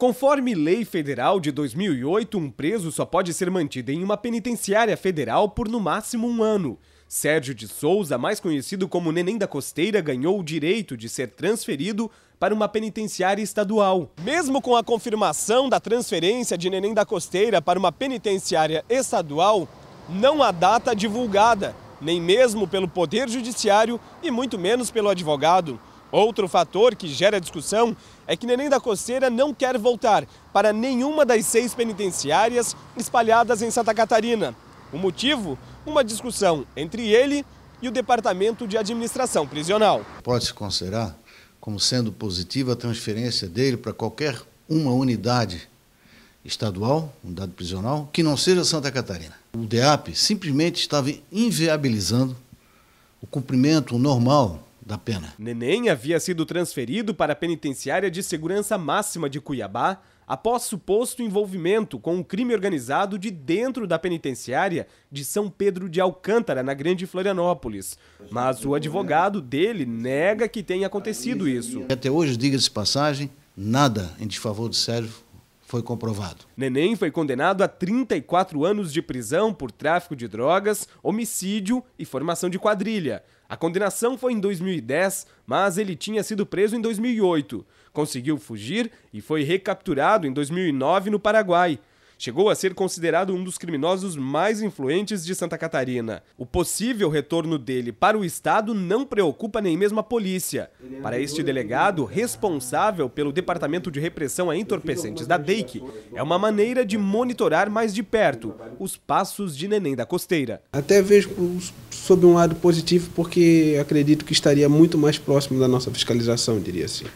Conforme lei federal de 2008, um preso só pode ser mantido em uma penitenciária federal por no máximo um ano. Sérgio de Souza, mais conhecido como Neném da Costeira, ganhou o direito de ser transferido para uma penitenciária estadual. Mesmo com a confirmação da transferência de Neném da Costeira para uma penitenciária estadual, não há data divulgada, nem mesmo pelo Poder Judiciário e muito menos pelo advogado. Outro fator que gera discussão é que Neném da Coceira não quer voltar para nenhuma das seis penitenciárias espalhadas em Santa Catarina. O motivo? Uma discussão entre ele e o Departamento de Administração Prisional. Pode-se considerar como sendo positiva a transferência dele para qualquer uma unidade estadual, unidade prisional, que não seja Santa Catarina. O DEAP simplesmente estava inviabilizando o cumprimento normal da pena. Neném havia sido transferido para a penitenciária de segurança máxima de Cuiabá após suposto envolvimento com um crime organizado de dentro da penitenciária de São Pedro de Alcântara, na Grande Florianópolis. Mas o advogado dele nega que tenha acontecido isso. Até hoje, diga-se passagem, nada em desfavor do Sérgio foi comprovado. Neném foi condenado a 34 anos de prisão por tráfico de drogas, homicídio e formação de quadrilha. A condenação foi em 2010, mas ele tinha sido preso em 2008. Conseguiu fugir e foi recapturado em 2009 no Paraguai. Chegou a ser considerado um dos criminosos mais influentes de Santa Catarina. O possível retorno dele para o Estado não preocupa nem mesmo a polícia. É para este delegado, né? responsável pelo Departamento de Repressão a Entorpecentes da DEIC, é uma maneira de monitorar mais de perto os passos de Neném da Costeira. Até vejo sob um lado positivo, porque acredito que estaria muito mais próximo da nossa fiscalização, diria assim.